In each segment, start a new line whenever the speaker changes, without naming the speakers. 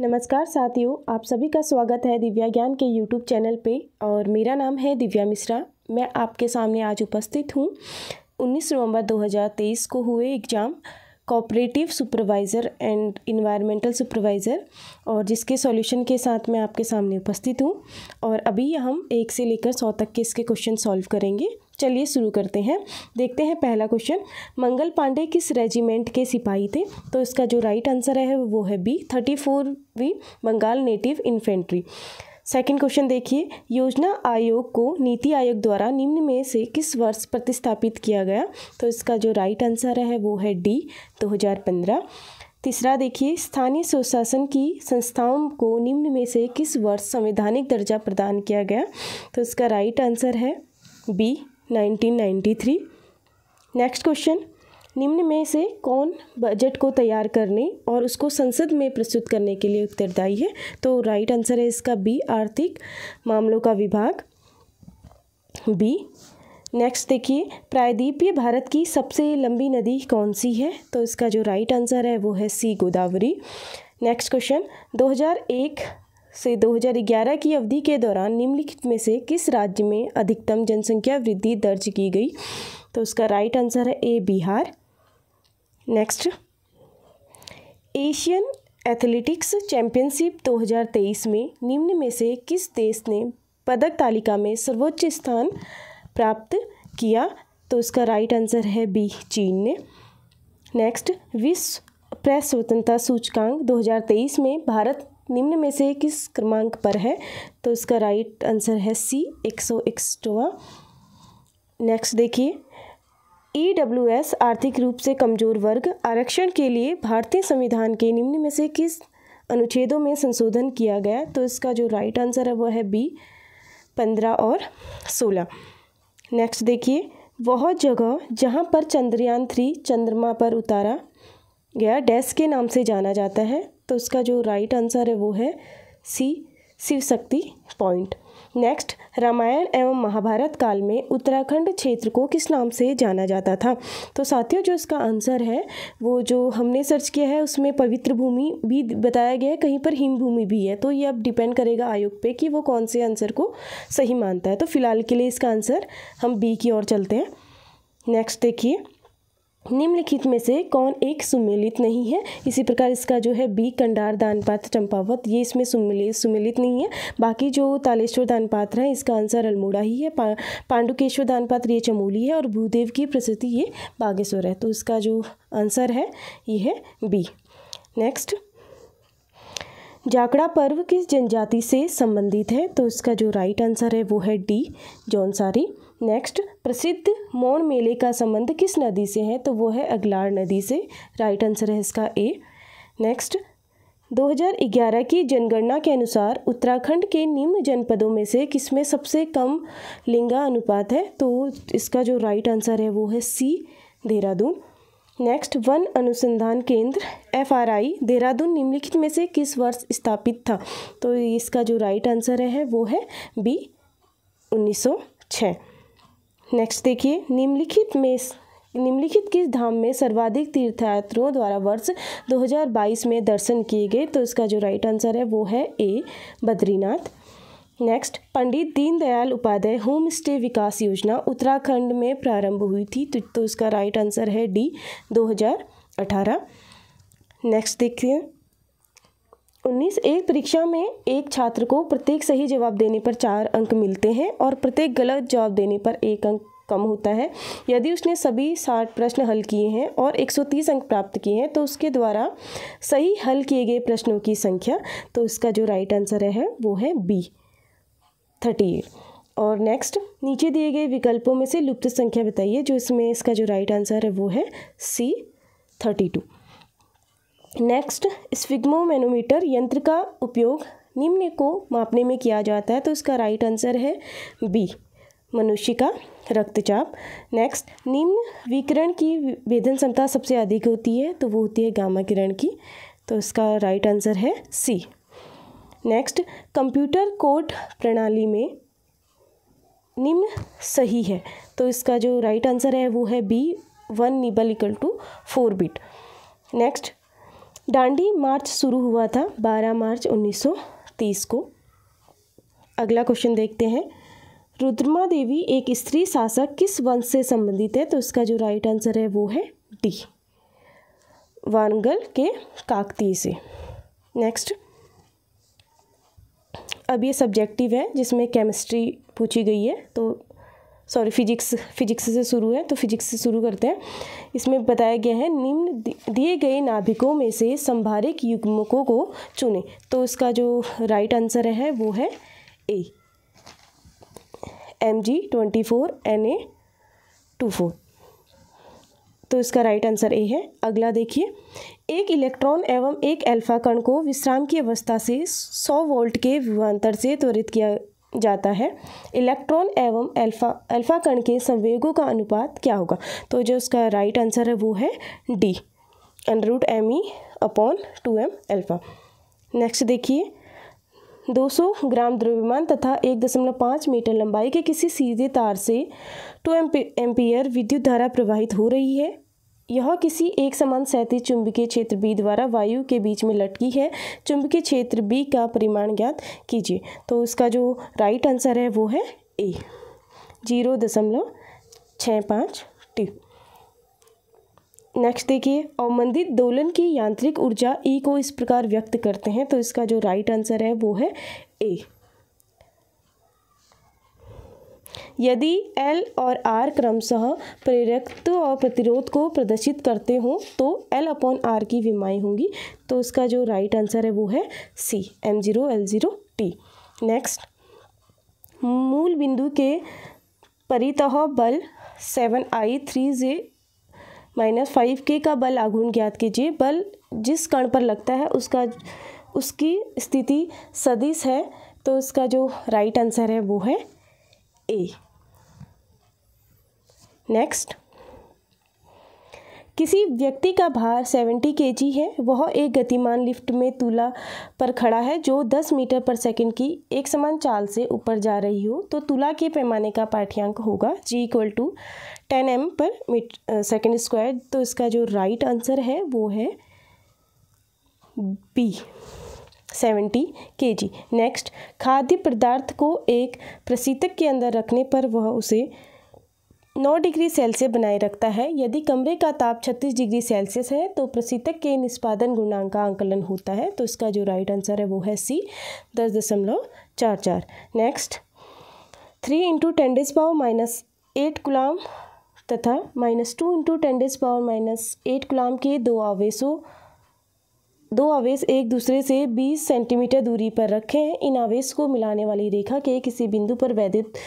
नमस्कार साथियों आप सभी का स्वागत है दिव्या ज्ञान के यूट्यूब चैनल पे और मेरा नाम है दिव्या मिश्रा मैं आपके सामने आज उपस्थित हूँ 19 नवंबर 2023 को हुए exam cooperative supervisor and environmental supervisor और जिसके सॉल्यूशन के साथ मैं आपके सामने उपस्थित हूँ और अभी हम एक से लेकर सौ तक के इसके क्वेश्चन सॉल्व करेंगे चलिए शुरू करते हैं देखते हैं पहला क्वेश्चन मंगल पांडे किस रेजिमेंट के सिपाही थे तो इसका जो राइट आंसर है वो है B thirty four V Bengal native infantry second question देखिए योजना आयोग को नीति आयोग द्वारा निम्न में से किस वर्ष प्रतिस्थापित किया गया तो इसका जो राइट आंसर है वो है डी पंद्रह तीसरा देखिए स्थानीय स्वशासन की संस्थाओं को निम्न में से किस वर्ष संवैधानिक दर्जा प्रदान किया गया तो इसका राइट आंसर है बी 1993 नेक्स्ट क्वेश्चन निम्न में से कौन बजट को तैयार करने और उसको संसद में प्रस्तुत करने के लिए उत्तरदायी है तो राइट आंसर है इसका बी आर्थिक मामलों का विभाग बी नेक्स्ट देखिए प्रायद्वीपीय भारत की सबसे लंबी नदी कौन सी है तो इसका जो राइट आंसर है वो है सी गोदावरी नेक्स्ट क्वेश्चन 2001 से 2011 की अवधि के दौरान निम्नलिखित में से किस राज्य में अधिकतम जनसंख्या वृद्धि दर्ज की गई तो उसका राइट आंसर है A Bihar next Asian athletics championship 2023 में निम्न में से किस देश ने पदक तालिका में सर्वोच्च स्थान प्राप्त किया तो उसका राइट आंसर है बी चीन ने नेक्स्ट विश्व प्रेस स्वतंत्रता सूचकांक 2023 में भारत निम्न में से किस क्रमांक पर है तो इसका राइट आंसर है सी एक सौ इक्सटवा नेक्स्ट देखिए ई डब्ल्यू एस आर्थिक रूप से कमजोर वर्ग आरक्षण के लिए भारतीय संविधान के निम्न में से किस अनुच्छेदों में संशोधन किया गया तो इसका जो राइट आंसर है वह है बी पंद्रह और सोलह नेक्स्ट देखिए वह जगह जहाँ पर चंद्रयान थ्री चंद्रमा पर उतारा गया डेस्क के नाम से जाना जाता है तो इसका जो राइट आंसर है वो है सी शिव शक्ति पॉइंट नेक्स्ट रामायण एवं महाभारत काल में उत्तराखंड क्षेत्र को किस नाम से जाना जाता था तो साथियों जो इसका आंसर है वो जो हमने सर्च किया है उसमें पवित्र भूमि भी बताया गया है कहीं पर हिम भूमि भी है तो ये अब डिपेंड करेगा आयोग पे कि वो कौन से आंसर को सही मानता है तो फिलहाल के लिए इसका आंसर हम बी की ओर चलते हैं नेक्स्ट देखिए निम्नलिखित में से कौन एक सुमिलित नहीं है इसी प्रकार इसका जो है बी कंडार दानपात्र चंपावत ये इसमें सुमिलित सुमिलित नहीं है बाकी जो तालेश्वर दानपात्र है इसका आंसर अल्मोड़ा ही है पा, पांडुकेश्वर दानपात्र ये चमोली है और भूदेव की प्रसिद्धि ये बागेश्वर है तो इसका जो आंसर है ये है बी नेक्स्ट जाकड़ा पर्व किस जनजाति से संबंधित है तो इसका जो राइट आंसर है वो है डी जौनसारी नेक्स्ट प्रसिद्ध मौन मेले का संबंध किस नदी से है तो वो है अगलार नदी से राइट आंसर है इसका ए नेक्स्ट 2011 की जनगणना के अनुसार उत्तराखंड के निम्न जनपदों में से किसमें सबसे कम लिंगा अनुपात है तो इसका जो राइट आंसर है वो है सी देहरादून नेक्स्ट वन अनुसंधान केंद्र एफ आर आई देहरादून निम्नलिखित में से किस वर्ष स्थापित था तो इसका जो राइट आंसर है वो है बी छः नेक्स्ट देखिए निम्नलिखित में निम्नलिखित किस धाम में सर्वाधिक तीर्थयात्रियों द्वारा वर्ष 2022 में दर्शन किए गए तो इसका जो राइट आंसर है वो है A Badrinath next Pandit Deendayal Upadhyay home stay Vikas Yojana Uttarakhand में प्रारंभ हुई थी तो, तो इसका राइट आंसर है डी 2018 नेक्स्ट देखिए उन्नीस एक परीक्षा में एक छात्र को प्रत्येक सही जवाब देने पर चार अंक मिलते हैं और प्रत्येक गलत जवाब देने पर एक अंक कम होता है यदि उसने सभी साठ प्रश्न हल किए हैं और 130 अंक प्राप्त किए हैं तो उसके द्वारा सही हल किए गए प्रश्नों की संख्या तो इसका जो राइट आंसर है वो है बी थर्टी एट और नेक्स्ट नीचे दिए गए विकल्पों में से लुप्त संख्या बताइए जो इसमें इसका जो राइट आंसर है वो है C thirty two next sphygmomanometer यंत्र का उपयोग निम्न को मापने में किया जाता है तो इसका राइट आंसर है बी मनुष्य का रक्तचाप नेक्स्ट निम्न विकिरण की वेदन क्षमता सबसे अधिक होती है तो वो होती है गामा किरण की तो इसका राइट आंसर है सी नेक्स्ट कंप्यूटर कोड प्रणाली में निम्न सही है तो इसका जो राइट आंसर है वो है B one nibble equal to four bit next Dandi march शुरू हुआ था 12 मार्च 1930 को अगला क्वेश्चन देखते हैं रुद्रमा देवी एक स्त्री शासक किस वंश से संबंधित है तो इसका जो राइट आंसर है वो है डी वानगल के काकती से नेक्स्ट अब ये सब्जेक्टिव है जिसमें केमिस्ट्री पूछी गई है तो सॉरी फिजिक्स फिजिक्स से शुरू है तो फिजिक्स से शुरू करते हैं इसमें बताया गया है निम्न दिए गए नाभिकों में से संभारिक युग्मकों को चुने तो इसका जो राइट आंसर है वो है A M G twenty four N A two four तो इसका राइट आंसर ए है अगला देखिए एक इलेक्ट्रॉन एवं एक अल्फा कण को विश्राम की अवस्था से 100 वोल्ट के विवांतर से त्वरित किया जाता है इलेक्ट्रॉन एवं अल्फा अल्फा कण के संवेगों का अनुपात क्या होगा तो जो उसका राइट आंसर है वो है D root M E upon two M alpha next देखिए 200 ग्राम द्रव्यमान तथा 1.5 मीटर लंबाई के किसी सीधे तार से 2 एम्पियर विद्युत धारा प्रवाहित हो रही है यह किसी एक समान सहती चुंबकीय क्षेत्र बी द्वारा वायु के बीच में लटकी है चुंबकीय क्षेत्र बी का परिमाण ज्ञात कीजिए तो इसका जो राइट आंसर है वो है ए जीरो दशमलव छः पाँच टी नेक्स्ट देखिए अवमंदित दोलन की यांत्रिक ऊर्जा ई e को इस प्रकार व्यक्त करते हैं तो इसका जो राइट आंसर है वो है ए यदि एल और आर क्रमशः प्रेरकत्व और प्रतिरोध को प्रदर्शित करते हों तो एल अपॉन आर की विमाएँ होंगी तो उसका जो राइट आंसर है वो है C M zero L zero T next मूल बिंदु के परितह बल seven I three J minus five K का बल आघूर्ण ज्ञात कीजिए बल जिस कण पर लगता है उसका उसकी स्थिति सदिश है तो इसका जो राइट आंसर है वो है ए नेक्स्ट किसी व्यक्ति का भार 70 केजी है वह एक गतिमान लिफ्ट में तुला पर खड़ा है जो 10 मीटर पर सेकंड की एक समान चाल से ऊपर जा रही हो तो तुला के पैमाने का पाठ्यांक होगा G equal to ten M पर मीट सेकेंड स्क्वायर तो इसका जो राइट आंसर है वो है बी सेवेंटी के जी नेक्स्ट खाद्य पदार्थ को एक प्रशीतक के अंदर रखने पर वह उसे नौ डिग्री सेल्सियस बनाए रखता है यदि कमरे का ताप छत्तीस डिग्री सेल्सियस है तो प्रशीतक के निष्पादन गुणांक का आंकलन होता है तो इसका जो राइट आंसर है वो है सी दस दशमलव चार चार next three into tens power minus eight coulomb तथा minus two into tens power minus eight coulomb के दो आवेशों दो आवेश एक दूसरे से 20 सेंटीमीटर दूरी पर रखे हैं इन आवेश को मिलाने वाली रेखा के किसी बिंदु पर वैदित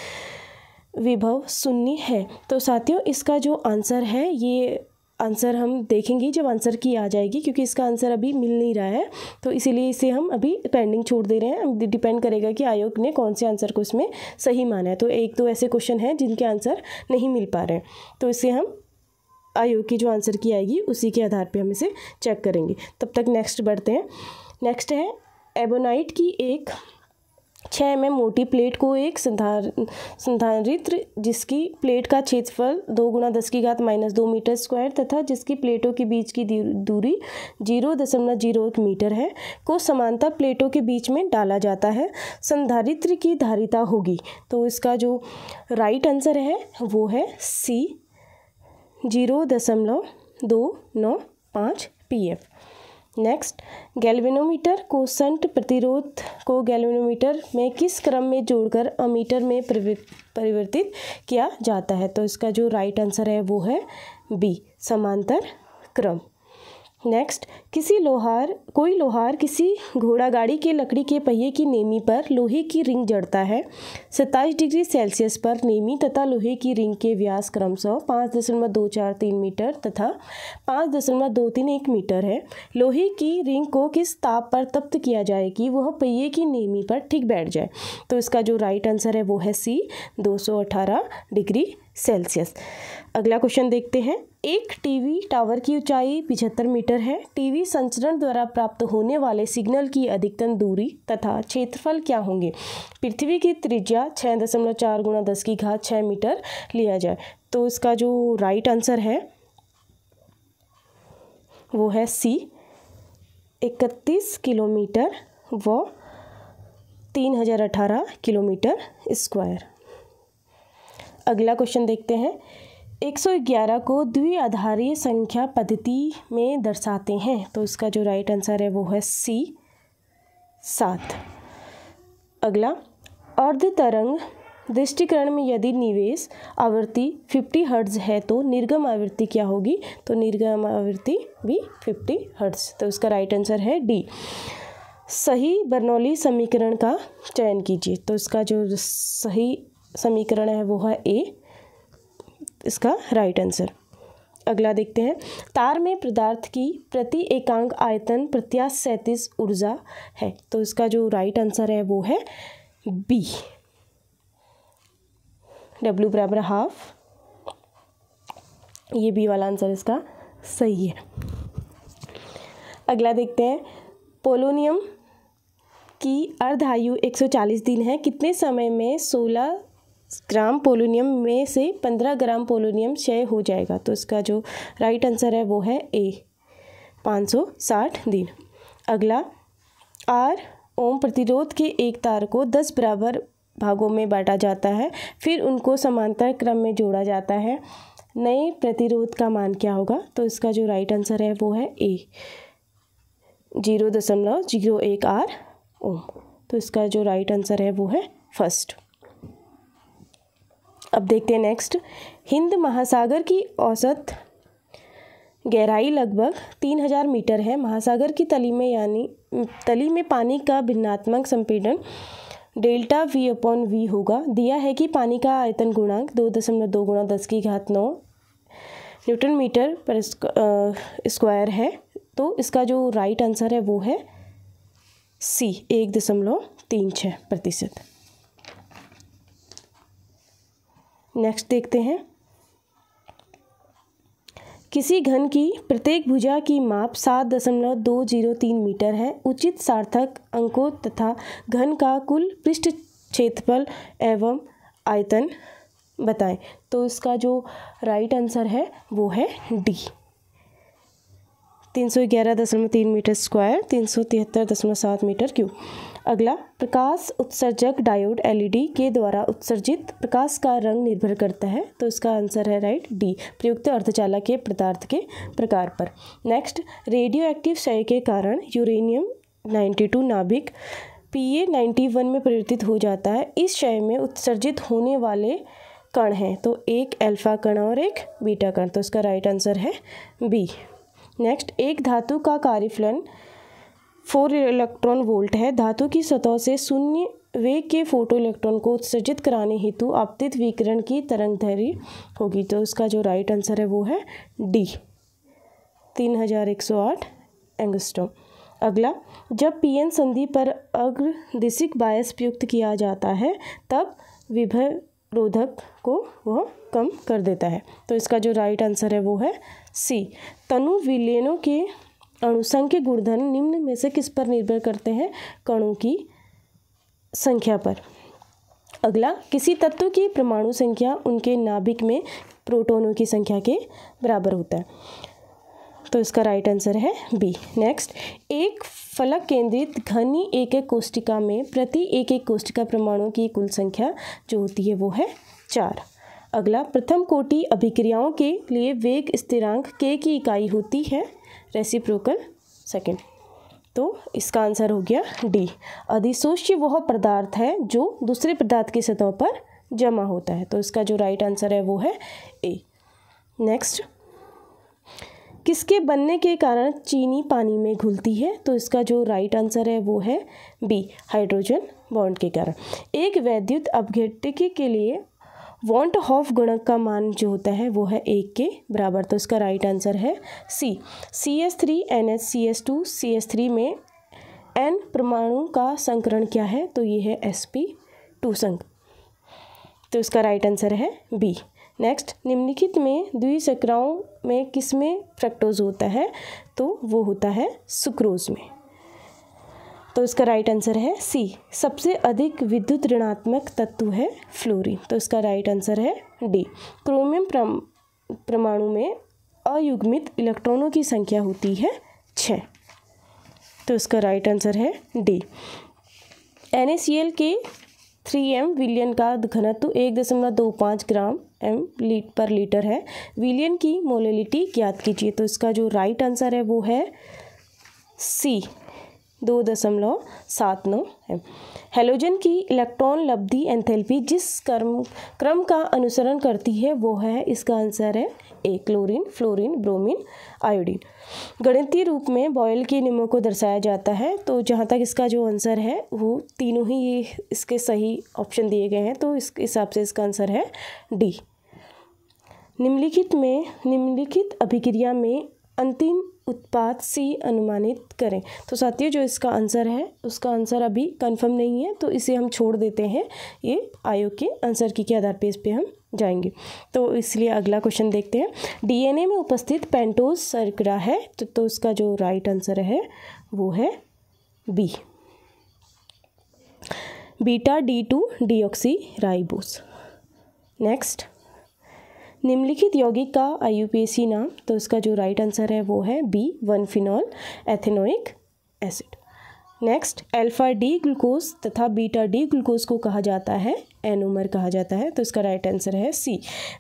विभव शून्य है तो साथियों इसका जो आंसर है ये आंसर हम देखेंगे जब आंसर की आ जाएगी क्योंकि इसका आंसर अभी मिल नहीं रहा है तो इसीलिए इसे हम अभी पेंडिंग छोड़ दे रहे हैं डिपेंड करेगा कि आयोग ने कौन से आंसर को इसमें सही माना है तो एक दो ऐसे क्वेश्चन हैं जिनके आंसर नहीं मिल पा रहे हैं तो इसे हम आयोग की जो आंसर की आएगी उसी के आधार पे हम इसे चेक करेंगे तब तक नेक्स्ट बढ़ते हैं नेक्स्ट है एबोनाइट की एक छः एम एम मोटी प्लेट को एक संधार संधारित्र जिसकी प्लेट का क्षेत्रफल दो गुणा दस की घात माइनस दो मीटर स्क्वायर तथा जिसकी प्लेटों के बीच की दूरी जीरो दशमलव जीरो एक मीटर है को समानता प्लेटों के बीच में डाला जाता है संधारित्र की धारिता होगी तो इसका जो राइट आंसर है वो है सी जीरो दशमलव दो नौ पाँच पी एफ नेक्स्ट गैल्वेनोमीटर को संट प्रतिरोध को गैल्वेनोमीटर में किस क्रम में जोड़कर अमीटर में परिवर्तित किया जाता है तो इसका जो राइट आंसर है वो है बी समांतर क्रम नेक्स्ट किसी लोहार कोई लोहार किसी घोड़ा गाड़ी के लकड़ी के पहिए की नेमी पर लोहे की रिंग जड़ता है सत्ताईस डिग्री सेल्सियस पर नेमी तथा लोहे की रिंग के व्यास क्रमशः पाँच दशमलव दो चार तीन मीटर तथा पाँच दशमलव दो तीन एक मीटर है लोहे की रिंग को किस ताप पर तप्त किया जाए कि वह पहिए की नेमी पर ठीक बैठ जाए तो इसका जो राइट आंसर है वो है सी दो डिग्री सेल्सियस अगला क्वेश्चन देखते हैं एक टीवी टावर की ऊंचाई पिछहत्तर मीटर है टीवी संचरण द्वारा प्राप्त होने वाले सिग्नल की अधिकतम दूरी तथा क्षेत्रफल क्या होंगे पृथ्वी की त्रिज्या छः दशमलव चार गुणा दस की घात छः मीटर लिया जाए तो इसका जो राइट आंसर है वो है सी इकतीस किलोमीटर व तीन हज़ार अठारह किलोमीटर स्क्वायर अगला क्वेश्चन देखते हैं 111 को द्विआधारीय संख्या पद्धति में दर्शाते हैं तो इसका जो राइट आंसर है वो है सी सात अगला अर्ध तरंग दृष्टिकरण में यदि निवेश आवृत्ति 50 हर्ट्ज है तो निर्गम आवृत्ति क्या होगी तो निर्गम आवृत्ति भी 50 हर्ट्ज तो उसका राइट आंसर है डी सही बर्नौली समीकरण का चयन कीजिए तो इसका जो सही समीकरण है वो है ए इसका राइट आंसर अगला देखते हैं तार में पदार्थ की प्रति एकांक आयतन प्रत्याश सैंतीस ऊर्जा है तो इसका जो राइट आंसर है वो है बी डब्ल्यू बराबर हाफ ये बी वाला आंसर इसका सही है अगला देखते हैं पोलोनियम की अर्धायु 140 दिन है कितने समय में 16 ग्राम पोलोनियम में से पंद्रह ग्राम पोलोनियम क्षय हो जाएगा तो इसका जो राइट आंसर है वो है ए पाँच सौ साठ दिन अगला आर ओम प्रतिरोध के एक तार को दस बराबर भागों में बांटा जाता है फिर उनको समांतर क्रम में जोड़ा जाता है नए प्रतिरोध का मान क्या होगा तो इसका जो राइट आंसर है वो है ए जीरो दशमलव जीरो एक आर ओम तो इसका जो राइट आंसर है वो है फर्स्ट अब देखते हैं नेक्स्ट हिंद महासागर की औसत गहराई लगभग तीन हजार मीटर है महासागर की तली में यानी तली में पानी का भिन्नात्मक संपीड़न डेल्टा वी अपॉन वी होगा दिया है कि पानी का आयतन गुणांक दो दशमलव दो गुणा दस की घात नौ न्यूटन मीटर पर स्क्वायर है तो इसका जो राइट आंसर है वो है सी एक दशमलव तीन छः प्रतिशत नेक्स्ट देखते हैं किसी घन की प्रत्येक भुजा की माप सात दशमलव दो जीरो तीन मीटर है उचित सार्थक अंकों तथा घन का कुल पृष्ठ क्षेत्रफल एवं आयतन बताएं तो इसका जो राइट आंसर है वो है डी तीन सौ ग्यारह दशमलव तीन मीटर स्क्वायर तीन सौ तिहत्तर दशमलव सात मीटर क्यूब अगला प्रकाश उत्सर्जक डायोड एलईडी e के द्वारा उत्सर्जित प्रकाश का रंग निर्भर करता है तो इसका आंसर है राइट डी प्रयुक्त अर्धचालक के पदार्थ के प्रकार पर नेक्स्ट रेडियो एक्टिव क्षय के कारण यूरेनियम 92 नाभिक पी ए नाइन्टी वन में परिवर्तित हो जाता है इस क्षय में उत्सर्जित होने वाले कण हैं तो एक एल्फा कण और एक बीटा कण तो इसका राइट आंसर है बी नेक्स्ट एक धातु का कार्यफलन फोर इलेक्ट्रॉन वोल्ट है धातु की सतह से शून्य वेग के फोटो इलेक्ट्रॉन को उत्सर्जित कराने हेतु आपतित विकिरण की तरंग धैर्य होगी तो इसका जो राइट आंसर है वो है डी तीन हजार एक सौ आठ एंगस्टो अगला जब पीएन संधि पर अग्रदिशिक बायस प्रयुक्त किया जाता है तब विभव रोधक को वह कम कर देता है तो इसका जो राइट आंसर है वो है सी तनु विलेनों के अणुसंघ के गुणधर्म निम्न में से किस पर निर्भर करते हैं कणों की संख्या पर अगला किसी तत्व की परमाणु संख्या उनके नाभिक में प्रोटोनों की संख्या के बराबर होता है तो इसका राइट आंसर है बी नेक्स्ट एक फलक केंद्रित घनी एक एक कोष्टिका में प्रति एक एक कोष्टिका परमाणुओं की कुल संख्या जो होती है वो है चार अगला प्रथम कोटि अभिक्रियाओं के लिए वेग स्थिरांक के की इकाई होती है रेसिप्रोकल सेकेंड तो इसका आंसर हो गया डी अधिशोष्य वह पदार्थ है जो दूसरे पदार्थ की सतह पर जमा होता है तो इसका जो राइट आंसर है वो है ए नेक्स्ट किसके बनने के कारण चीनी पानी में घुलती है तो इसका जो राइट आंसर है वो है बी हाइड्रोजन बॉन्ड के कारण एक वैद्युत अपघटिकी के लिए वॉन्ट हॉफ गुणक का मान जो होता है वो है एक के बराबर तो इसका राइट आंसर है C C S three N H C S two C S three में एन परमाणु का संकरण क्या है तो ये है एस पी टू संघ तो इसका राइट आंसर है बी नेक्स्ट निम्नलिखित में द्विशक्राओं में किसमें फ्रक्टोज होता है तो वो होता है सुक्रोज में तो इसका राइट आंसर है सी सबसे अधिक विद्युत ऋणात्मक तत्व है फ्लोरीन तो इसका राइट आंसर है डी क्रोमियम परमाणु में अयुग्मित इलेक्ट्रॉनों की संख्या होती है छ तो इसका राइट आंसर है D N K three M विलियन का घनत्व एक दशमलव दो पाँच ग्राम एम लीट पर लीटर है विलियन की मोलिटी ज्ञात कीजिए तो इसका जो राइट आंसर है वो है सी दो दशमलव सात नौ है हेलोजन की इलेक्ट्रॉन लब्धि एंथेल्पी जिस क्रम क्रम का अनुसरण करती है वो है इसका आंसर है A chlorine fluorine bromine iodine गणितीय रूप में बॉयल के नियमों को दर्शाया जाता है तो जहाँ तक इसका जो आंसर है वो तीनों ही ये इसके सही ऑप्शन दिए गए हैं तो इस हिसाब से इसका आंसर है डी निम्नलिखित में निम्नलिखित अभिक्रिया में अंतिम उत्पाद सी अनुमानित करें तो साथियों जो इसका आंसर है उसका आंसर अभी कंफर्म नहीं है तो इसे हम छोड़ देते हैं ये आयोग के आंसर की के आधार पर इस पर हम जाएंगे तो इसलिए अगला क्वेश्चन देखते हैं डीएनए में उपस्थित पेंटोज सर्कड़ा है तो, तो उसका जो राइट आंसर है वो है B beta D two deoxy ribose next निम्नलिखित यौगिक का आई नाम तो इसका जो राइट आंसर है वो है B one phenol ethanoic acid next alpha D glucose तथा बीटा डी ग्लूकोज को कहा जाता है एनोमर कहा जाता है तो इसका राइट आंसर है सी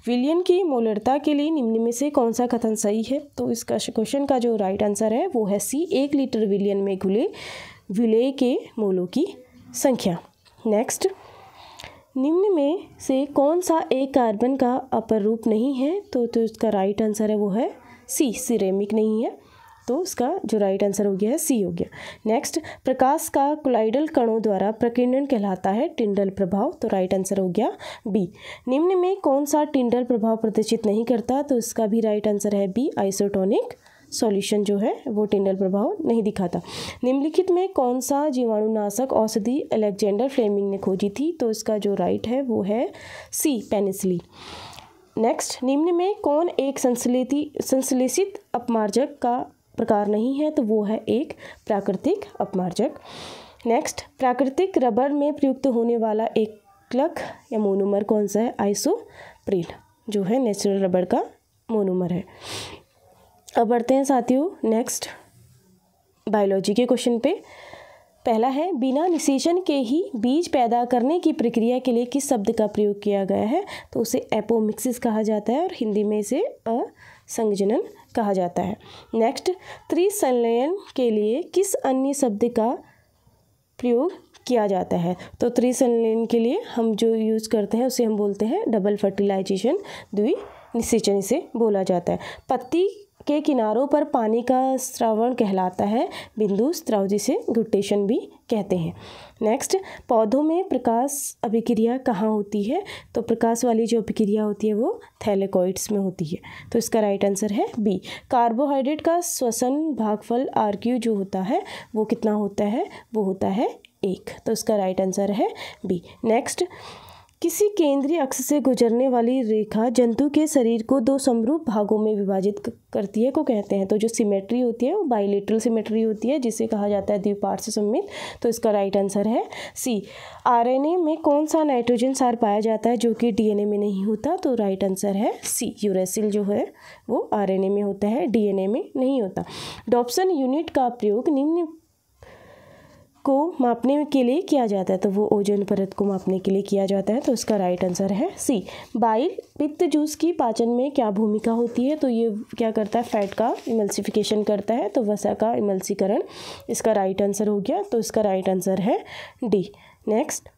विलियन की मोलरता के लिए निम्न में से कौन सा कथन सही है तो इसका क्वेश्चन का जो राइट आंसर है वो है सी एक लीटर विलियन में घुले विलय के मोलों की संख्या नेक्स्ट निम्न में से कौन सा एक कार्बन का अपर रूप नहीं है तो तो इसका राइट आंसर है वो है सी सिरेमिक नहीं है तो उसका जो राइट आंसर हो गया है सी हो गया नेक्स्ट प्रकाश का क्लाइडल कणों द्वारा प्रकीर्णन कहलाता है टिंडल प्रभाव तो राइट आंसर हो गया बी निम्न में कौन सा टिंडल प्रभाव प्रदर्शित नहीं करता तो इसका भी राइट आंसर है बी आइसोटोनिक सॉल्यूशन जो है वो टिंडल प्रभाव नहीं दिखाता निम्नलिखित में कौन सा जीवाणुनाशक औषधि अलेक्जेंडर फ्लेमिंग ने खोजी थी तो इसका जो राइट है वो है सी पेनिसली नेक्स्ट निम्न में कौन एक संश्लेषित संश्लेषित अपमार्जक का प्रकार नहीं है तो वो है एक प्राकृतिक अपमार्जक नेक्स्ट प्राकृतिक रबर में प्रयुक्त होने वाला एक क्लक या मोनोमर कौन सा है आइसोप्रिल जो है नेचुरल रबर का मोनोमर है अब बढ़ते हैं साथियों नेक्स्ट बायोलॉजी के क्वेश्चन पे पहला है बिना निषेचन के ही बीज पैदा करने की प्रक्रिया के लिए किस शब्द का प्रयोग किया गया है तो उसे एपोमिक्सिस कहा जाता है और हिंदी में इसे असंजनन कहा जाता है नेक्स्ट त्रिसंलयन के लिए किस अन्य शब्द का प्रयोग किया जाता है तो त्रिसंलयन के लिए हम जो यूज़ करते हैं उसे हम बोलते हैं डबल फर्टिलाइजेशन द्वि निषेचन इसे बोला जाता है पत्ती के किनारों पर पानी का स्रवण कहलाता है बिंदु स्त्रव जिसे गुटेशन भी कहते हैं नेक्स्ट पौधों में प्रकाश अभिक्रिया कहाँ होती है तो प्रकाश वाली जो अभिक्रिया होती है वो थैलेकोइड्स में होती है तो इसका राइट आंसर है बी कार्बोहाइड्रेट का श्वसन भागफल आर क्यू जो होता है वो कितना होता है वो होता है एक तो इसका राइट आंसर है बी नेक्स्ट किसी केंद्रीय अक्ष से गुजरने वाली रेखा जंतु के शरीर को दो समरूप भागों में विभाजित करती है को कहते हैं तो जो सिमेट्री होती है वो बाइलेटरल सिमेट्री होती है जिसे कहा जाता है से सम्मित तो इसका राइट आंसर है सी आरएनए में कौन सा नाइट्रोजन सार पाया जाता है जो कि डीएनए में नहीं होता तो राइट आंसर है सी यूरेसिल जो है वो आर में होता है डी में नहीं होता डॉप्सन यूनिट का प्रयोग निम्न को मापने के लिए किया जाता है तो वो ओजोन परत को मापने के लिए किया जाता है तो उसका राइट आंसर है सी बाइल पित्त जूस की पाचन में क्या भूमिका होती है तो ये क्या करता है फैट का इमल्सिफिकेशन करता है तो वसा का इमल्सीकरण इसका राइट आंसर हो गया तो इसका राइट आंसर है डी नेक्स्ट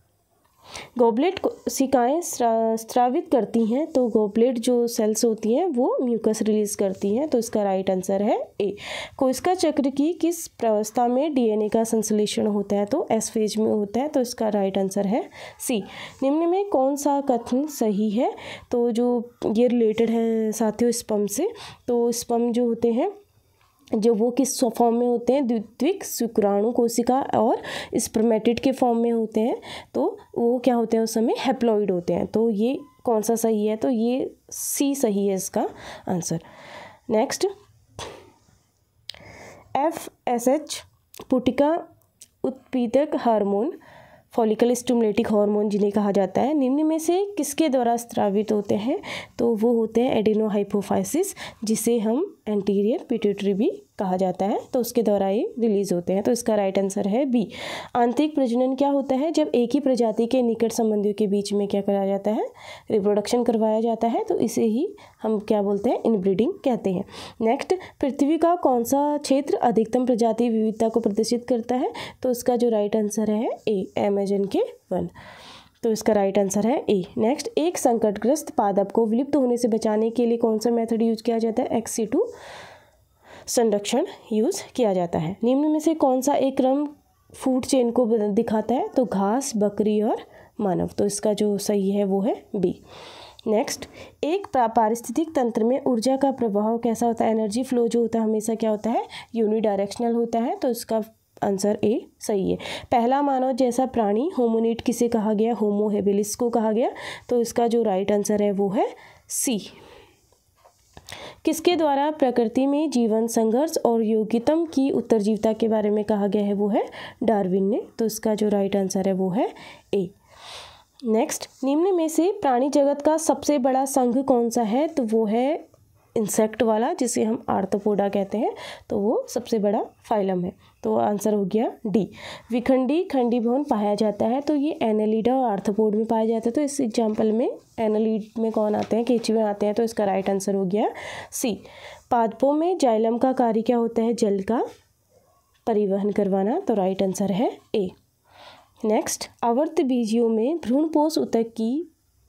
गोबलेट को सिकाएँ स्रावित करती हैं तो गोबलेट जो सेल्स होती हैं वो म्यूकस रिलीज़ करती हैं तो इसका राइट आंसर है ए कोशिका तो चक्र की किस प्रवस्था में डीएनए का संश्लेषण होता है तो एस फेज में होता है तो इसका राइट आंसर है सी निम्न में कौन सा कथन सही है तो जो ये रिलेटेड है साथियों स्पम से तो स्पम जो होते हैं जो वो किस फॉर्म में होते हैं द्वितीय शुक्राणु कोशिका और स्प्रमेटिड के फॉर्म में होते हैं तो वो क्या होते हैं उस समय हेप्लॉइड होते हैं तो ये कौन सा सही है तो ये सी सही है इसका answer next F S H पुटिका उत्पीदक हार्मोन फॉलिकल स्टमुलेटिक हार्मोन जिन्हें कहा जाता है निम्न में से किसके द्वारा स्त्रावित होते हैं तो वो होते हैं एडिनो हाइपोफाइसिस जिसे हम एंटीरियर पिट्यूटरी भी कहा जाता है तो उसके द्वारा ये रिलीज होते हैं तो इसका राइट आंसर है बी आंतरिक प्रजनन क्या होता है जब एक ही प्रजाति के निकट संबंधियों के बीच में क्या कराया जाता है रिप्रोडक्शन करवाया जाता है तो इसे ही हम क्या बोलते हैं इनब्रीडिंग कहते हैं नेक्स्ट पृथ्वी का कौन सा क्षेत्र अधिकतम प्रजाति विविधता को प्रदर्शित करता है तो उसका जो राइट आंसर है ए एमेजन के वन तो इसका राइट आंसर है ए नेक्स्ट एक संकटग्रस्त पादप को विलुप्त होने से बचाने के लिए कौन सा मेथड यूज किया जाता है एक्सी टू संरक्षण यूज़ किया जाता है निम्न में से कौन सा एक क्रम फूड चेन को दिखाता है तो घास बकरी और मानव तो इसका जो सही है वो है बी नेक्स्ट एक पारिस्थितिक तंत्र में ऊर्जा का प्रभाव कैसा होता है एनर्जी फ्लो जो होता है हमेशा क्या होता है यूनिडायरेक्शनल होता है तो इसका आंसर ए सही है पहला मानव जैसा प्राणी होमोनिट किसे कहा गया होमोहेबिलिस को कहा गया तो इसका जो राइट आंसर है वो है सी किसके द्वारा प्रकृति में जीवन संघर्ष और योग्यतम की उत्तरजीविता के बारे में कहा गया है वो है डार्विन ने तो इसका जो राइट आंसर है वो है ए नेक्स्ट निम्न में से प्राणी जगत का सबसे बड़ा संघ कौन सा है तो वो है इंसेक्ट वाला जिसे हम आर्थोपोडा कहते हैं तो वो सबसे बड़ा फाइलम है तो आंसर हो गया डी विखंडी खंडी भवन पाया जाता है तो ये एनालीडा और आर्थोपोड में पाया जाता है तो इस एग्जाम्पल में एनालीड में कौन आते हैं में आते हैं तो इसका राइट आंसर हो गया सी पादपों में जाइलम का कार्य क्या होता है जल का परिवहन करवाना तो राइट आंसर है ए नेक्स्ट आवर्त बीजियों में भ्रूणपोष उतक की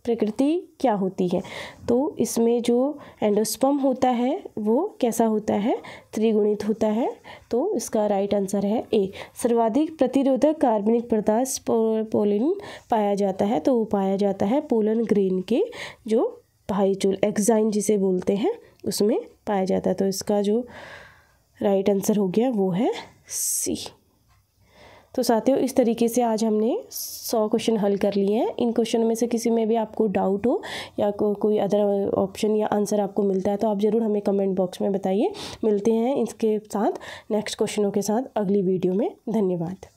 प्रकृति क्या होती है तो इसमें जो एंडोस्पम होता है वो कैसा होता है त्रिगुणित होता है तो इसका राइट आंसर है ए सर्वाधिक प्रतिरोधक कार्बनिक पदार्थ पोलिन पाया जाता है तो वो पाया जाता है पोलन ग्रीन के जो भाईचूल एक्जाइन जिसे बोलते हैं उसमें पाया जाता है तो इसका जो राइट आंसर हो गया वो है सी तो साथियों इस तरीके से आज हमने सौ क्वेश्चन हल कर लिए हैं इन क्वेश्चन में से किसी में भी आपको डाउट हो या को, कोई अदर ऑप्शन या आंसर आपको मिलता है तो आप ज़रूर हमें कमेंट बॉक्स में बताइए मिलते हैं इसके साथ नेक्स्ट क्वेश्चनों के साथ अगली वीडियो में धन्यवाद